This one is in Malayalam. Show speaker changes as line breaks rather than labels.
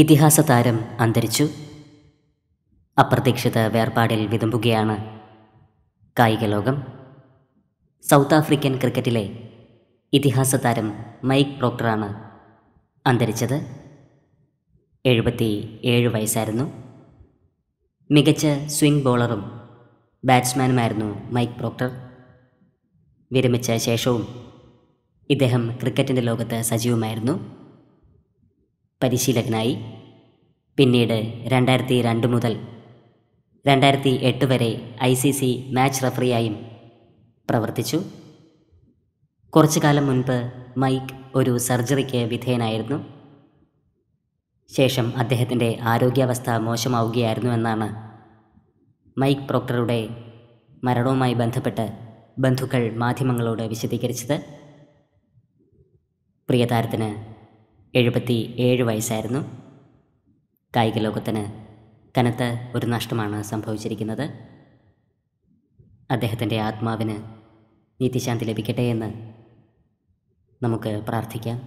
ഇതിഹാസ താരം അന്തരിച്ചു അപ്രതീക്ഷിത വേർപാടിൽ വിതുമ്പുകയാണ് കായിക ലോകം സൗത്ത് ആഫ്രിക്കൻ ക്രിക്കറ്റിലെ ഇതിഹാസ താരം മൈക്ക് പ്രോക്ടറാണ് അന്തരിച്ചത് എഴുപത്തി ഏഴ് വയസ്സായിരുന്നു മികച്ച സ്വിംഗ് ബോളറും ബാറ്റ്സ്മാനുമായിരുന്നു മൈക്ക് പ്രോക്ടർ വിരമിച്ച ശേഷവും ഇദ്ദേഹം ക്രിക്കറ്റിൻ്റെ ലോകത്ത് സജീവമായിരുന്നു പരിശീലകനായി പിന്നീട് രണ്ടായിരത്തി രണ്ട് മുതൽ രണ്ടായിരത്തി എട്ട് വരെ ഐ സി സി മാച്ച് റഫറിയായും പ്രവർത്തിച്ചു കുറച്ചു കാലം മുൻപ് മൈക്ക് ഒരു സർജറിക്ക് വിധേയനായിരുന്നു ശേഷം അദ്ദേഹത്തിൻ്റെ ആരോഗ്യാവസ്ഥ മോശമാവുകയായിരുന്നു എന്നാണ് മൈക്ക് പ്രോക്ടറുടെ മരണവുമായി ബന്ധപ്പെട്ട് ബന്ധുക്കൾ മാധ്യമങ്ങളോട് വിശദീകരിച്ചത് പ്രിയതാരത്തിന് എഴുപത്തി ഏഴ് വയസ്സായിരുന്നു കായിക ലോകത്തിന് കനത്ത ഒരു നഷ്ടമാണ് സംഭവിച്ചിരിക്കുന്നത് അദ്ദേഹത്തിൻ്റെ ആത്മാവിന് നീതിശാന്തി ലഭിക്കട്ടെ എന്ന്
നമുക്ക് പ്രാർത്ഥിക്കാം